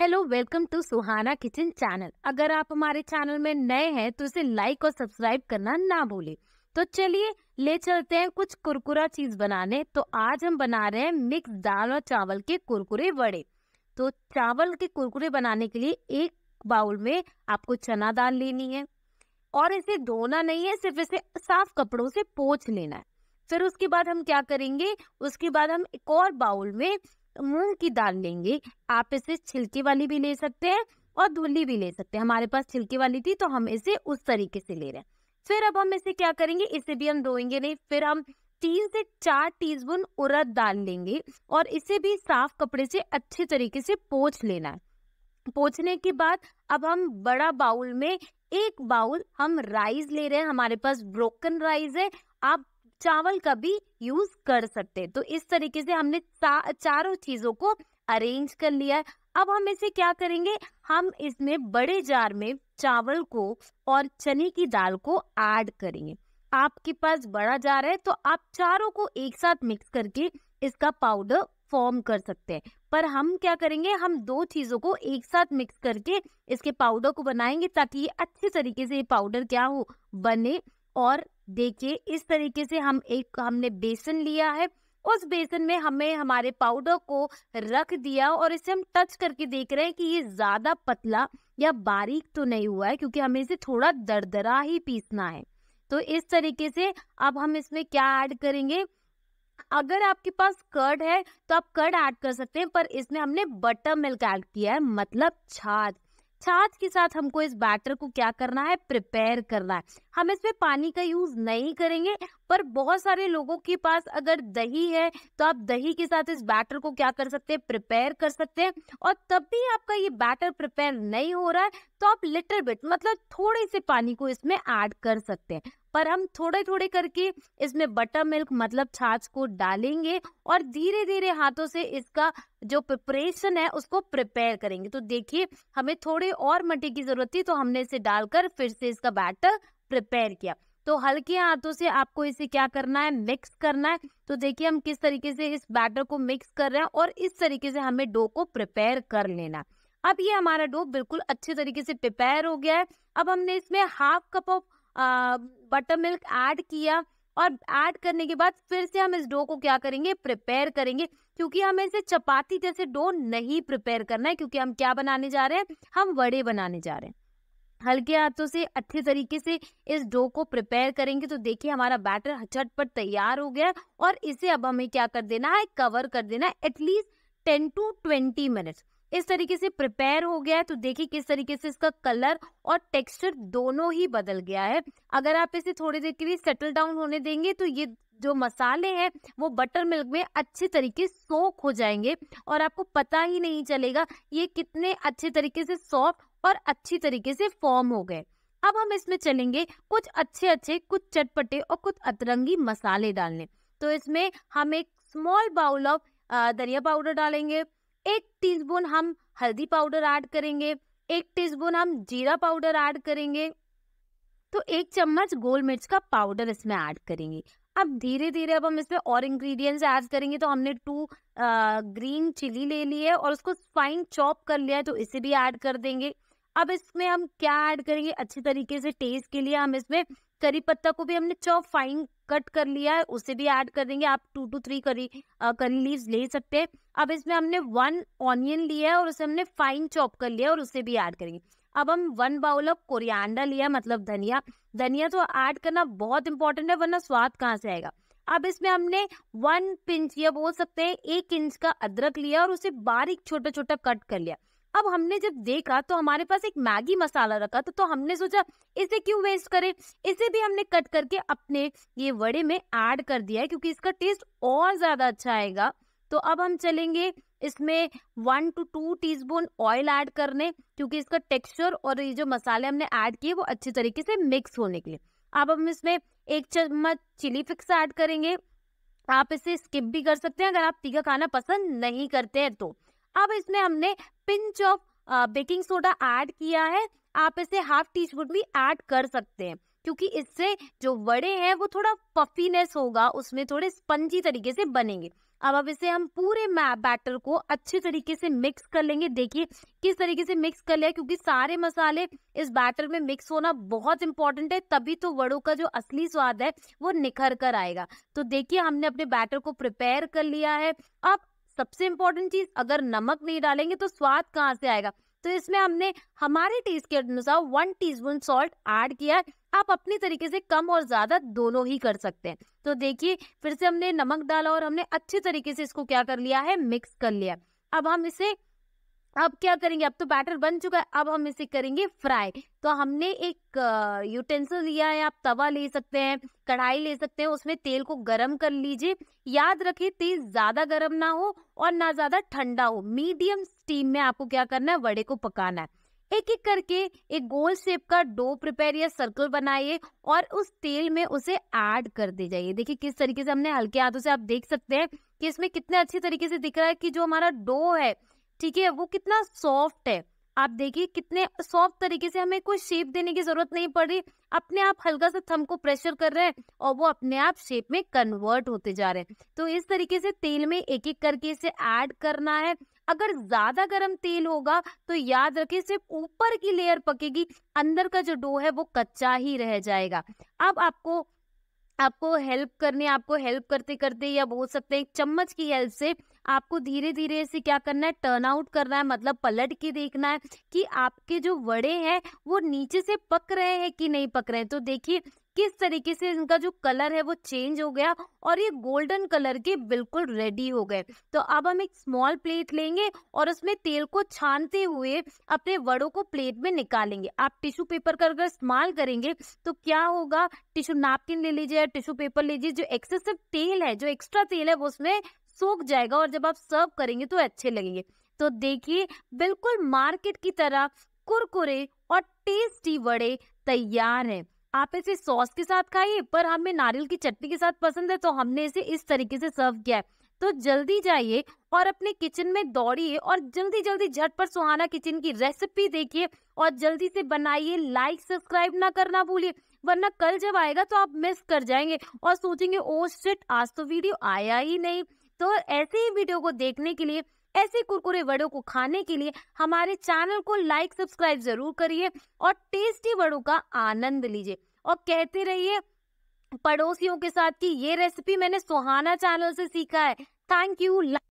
hello welcome to Suhana kitchen channel अगर आप हमारे चैनल में नए हैं तो इसे लाइक और सब्सक्राइब करना ना भूलें तो चलिए ले चलते हैं कुछ कुरकुरा चीज बनाने तो आज हम बना रहे हैं मिक्स दाल और चावल के कुरकुरे वड़े तो चावल के कुरकुरे बनाने के लिए एक बाउल में आपको चना दाल लेनी है और इसे धोना नहीं है सिर्फ इसे साफ कपड़ों से पोछ लेना है फिर उसके बाद हम क्या करेंगे उसके बाद हम एक और बाउल में मूंग की दाल लेंगे आप इसे छिलके वाली भी ले सकते हैं और धुली भी ले सकते हैं हमारे पास छिलके वाली थी तो हम इसे उस तरीके से ले रहे हैं फिर अब हम इसे क्या करेंगे इसे भी हम धोएंगे नहीं फिर हम तीन से चार टीस्पून उड़द दाल लेंगे और इसे भी साफ कपड़े से अच्छे तरीके से पोछ लेना है पोछने के बाद अब हम बड़ा बाउल में एक बाउल हम राइस ले रहे हैं हमारे पास ब्रोकन राइस है आप चावल का भी यूज कर सकते हैं तो इस तरीके से हमने चारों चीजों को अरेंज कर लिया है अब हम इसे क्या करेंगे हम इसमें बड़े जार में चावल को और चने की दाल को ऐड करेंगे आपके पास बड़ा जार है तो आप चारों को एक साथ मिक्स करके इसका पाउडर फॉर्म कर सकते हैं पर हम क्या करेंगे हम दो चीज़ों को एक साथ मिक्स करके इसके पाउडर को बनाएंगे ताकि ये अच्छे तरीके से ये पाउडर क्या हो बने और देखिए इस तरीके से हम एक हमने बेसन लिया है उस बेसन में हमें हमारे पाउडर को रख दिया और इसे हम टच करके देख रहे हैं कि ये ज़्यादा पतला या बारीक तो नहीं हुआ है क्योंकि हमें इसे थोड़ा दरदरा ही पीसना है तो इस तरीके से अब हम इसमें क्या ऐड करेंगे अगर आपके पास कर्ड है तो आप कर्ड ऐड कर सकते हैं पर इसमें हमने बटर मिल्क ऐड किया है मतलब छाछ साथ के साथ हमको इस बैटर को क्या करना है प्रिपेयर करना है हम इसमें पानी का यूज नहीं करेंगे पर बहुत सारे लोगों के पास अगर दही है तो आप दही के साथ इस बैटर को क्या कर सकते हैं प्रिपेयर कर सकते हैं और तब भी आपका ये बैटर प्रिपेयर नहीं हो रहा है तो आप लिटिल बिट मतलब थोड़े से पानी को इसमें ऐड कर सकते हैं पर हम थोड़े थोड़े करके इसमें बटर मिल्क मतलब छाछ को डालेंगे और धीरे धीरे हाथों से इसका जो प्रिपरेशन है उसको प्रिपेयर करेंगे तो देखिए हमें थोड़े और मटे की जरूरत थी तो हमने इसे डालकर फिर से इसका बैटर प्रिपेयर किया तो हल्के हाथों से आपको इसे क्या करना है मिक्स करना है तो देखिए हम किस तरीके से इस बैटर को मिक्स कर रहे हैं और इस तरीके से हमें डो को प्रिपेयर कर लेना अब ये हमारा डो बिल्कुल अच्छे तरीके से प्रिपेयर हो गया है अब हमने इसमें half cup of buttermilk add किया और ऐड करने के बाद फिर से हम इस डो को क्या करेंगे प्रिपेयर करेंगे क्योंकि हमें इसे चपाती जैसे डो नहीं प्रिपेयर करना है क्योंकि हम क्या बनाने जा रहे हैं हम वड़े बनाने जा रहे हैं हल्के हाथों से अच्छे तरीके से इस डो को प्रिपेयर करेंगे तो देखिए हमारा बैटर झटपट तैयार हो गया और इसे अब हमें क्या कर देना है कवर कर देना है at least ten to twenty minutes इस तरीके से प्रिपेयर हो गया है तो देखिए किस तरीके से इसका कलर और टेक्सचर दोनों ही बदल गया है अगर आप इसे थोड़ी देर के लिए सेटल डाउन होने देंगे तो ये जो मसाले हैं वो बटर मिल्क में अच्छे तरीके सोख हो जाएंगे और आपको पता ही नहीं चलेगा ये कितने अच्छे तरीके से सॉफ्ट और अच्छी तरीके से फॉर्म हो गए अब हम इसमें चलेंगे कुछ अच्छे अच्छे कुछ चटपटे और कुछ अतरंगी मसाले डालने तो इसमें हम एक स्मॉल बाउल ऑफ धनिया पाउडर डालेंगे एक टीस्पून हम हल्दी पाउडर ऐड करेंगे एक टीस्पून हम जीरा पाउडर ऐड करेंगे तो एक चम्मच गोल मिर्च का पाउडर इसमें ऐड करेंगे अब धीरे धीरे अब हम इसमें और इंग्रेडिएंट्स ऐड करेंगे तो हमने टू ग्रीन चिली ले ली है और उसको फाइन चॉप कर लिया है तो इसे भी ऐड कर देंगे अब इसमें हम क्या ऐड करेंगे अच्छे तरीके से टेस्ट के लिए हम इसमें करी पत्ता को भी हमने चौ फाइन कट कर लिया है उसे भी ऐड कर देंगे आप टू टू थ्री करी करी लीव्स ले सकते हैं अब इसमें हमने वन ऑनियन लिया है और उसे हमने फाइन चॉप कर लिया और उसे भी ऐड करेंगे अब हम वन बाउल ऑफ कोरिएंडर लिया मतलब धनिया धनिया तो ऐड करना बहुत इंपॉर्टेंट है वरना स्वाद कहाँ से आएगा अब इसमें हमने वन पिंच या बोल सकते हैं एक इंच का अदरक लिया और उसे बारीक छोटा छोटा कट कर लिया अब हमने जब देखा तो हमारे पास एक मैगी मसाला रखा तो, तो हमने सोचा इसे क्यों वेस्ट करें इसे भी हमने कट करके अपने ये वड़े में ऐड कर दिया है क्योंकि इसका टेस्ट और ज़्यादा अच्छा आएगा तो अब हम चलेंगे इसमें one two two spoon oil add करने क्योंकि इसका टेक्सचर और ये जो मसाले हमने ऐड किए वो अच्छे तरीके से मिक्स होने के लिए अब हम इसमें एक चम्मच चिली फिक्स ऐड करेंगे आप इसे स्किप भी कर सकते हैं अगर आप तीखा खाना पसंद नहीं करते हैं तो अब इसमें हमने pinch of baking soda add किया है आप इसे हाफ टी स्पून भी ऐड कर सकते हैं क्योंकि इससे जो वड़े हैं वो थोड़ा पफीनेस होगा उसमें थोड़े स्पंजी तरीके से बनेंगे अब अब इसे हम पूरे बैटर को अच्छे तरीके से मिक्स कर लेंगे देखिए किस तरीके से मिक्स कर लिया क्योंकि सारे मसाले इस बैटर में मिक्स होना बहुत इंपॉर्टेंट है तभी तो वड़ों का जो असली स्वाद है वो निखर कर आएगा तो देखिए हमने अपने बैटर को प्रिपेयर कर लिया है अब सबसे इंपॉर्टेंट चीज अगर नमक नहीं डालेंगे तो स्वाद कहाँ से आएगा तो इसमें हमने हमारे टेस्ट के अनुसार one teaspoon salt add किया आप अपने तरीके से कम और ज़्यादा दोनों ही कर सकते हैं तो देखिए फिर से हमने नमक डाला और हमने अच्छे तरीके से इसको क्या कर लिया है मिक्स कर लिया अब हम इसे अब क्या करेंगे अब तो बैटर बन चुका है अब हम इसे करेंगे फ्राई तो हमने एक यूटेंसिल लिया है आप तवा ले सकते हैं कढ़ाई ले सकते हैं उसमें तेल को गरम कर लीजिए याद रखिए तेल ज़्यादा गरम ना हो और ना ज़्यादा ठंडा हो मीडियम स्टीम में आपको क्या करना है वड़े को पकाना है एक एक करके एक गोल शेप का डो प्रिपेयर या सर्कल बनाइए और उस तेल में उसे ऐड कर दे जाइए देखिए किस तरीके से हमने हल्के हाथों से आप देख सकते हैं कि इसमें कितने अच्छे तरीके से दिख रहा है कि जो हमारा डो है ठीक है वो कितना सॉफ्ट है आप देखिए कितने सॉफ्ट तरीके से हमें कोई शेप देने की जरूरत नहीं पड़ रही अपने आप हल्का सा थम को प्रेशर कर रहे हैं और वो अपने आप शेप में कन्वर्ट होते जा रहे हैं तो इस तरीके से तेल में एक एक करके इसे ऐड करना है अगर ज्यादा गर्म तेल होगा तो याद रखे सिर्फ ऊपर की लेयर पकेगी अंदर का जो डो है वो कच्चा ही रह जाएगा अब आपको आपको हेल्प करने आपको हेल्प करते करते या बोल सकते हैं चम्मच की हेल्प से आपको धीरे धीरे इसे क्या करना है टर्न आउट करना है मतलब पलट के देखना है कि आपके जो वड़े हैं वो नीचे से पक रहे हैं कि नहीं पक रहे हैं तो देखिए किस तरीके से इनका जो कलर है वो चेंज हो गया और ये गोल्डन कलर के बिल्कुल रेडी हो गए तो अब हम एक स्मॉल प्लेट लेंगे और उसमें तेल को छानते हुए अपने वड़ों को प्लेट में निकालेंगे आप टिश्यू पेपर का अगर इस्तेमाल करेंगे तो क्या होगा टिश्यू नापकिन ले लीजिए या टिश्यू पेपर लीजिए जो एक्सेसिव तेल है जो एक्स्ट्रा तेल है वो उसमें सूख जाएगा और जब आप सर्व करेंगे तो अच्छे लगेंगे तो देखिए बिल्कुल मार्केट की तरह कुरकुरे और टेस्टी वड़े तैयार हैं आप इसे सॉस के साथ खाइए पर हमें नारियल की चटनी के साथ पसंद है तो हमने इसे इस तरीके से सर्व किया है तो जल्दी जाइए और अपने किचन में दौड़िए और जल्दी जल्दी झटपट सुहाना किचन की रेसिपी देखिए और जल्दी से बनाइए लाइक सब्सक्राइब ना करना भूलिए वरना कल जब आएगा तो आप मिस कर जाएंगे और सोचेंगे ओ शिट आज तो वीडियो आया ही नहीं तो ऐसे ही वीडियो को देखने के लिए ऐसे कुरकुरे वड़ों को खाने के लिए हमारे चैनल को लाइक सब्सक्राइब जरूर करिए और टेस्टी वड़ों का आनंद लीजिए और कहते रहिए पड़ोसियों के साथ कि ये रेसिपी मैंने सुहाना चैनल से सीखा है थैंक यू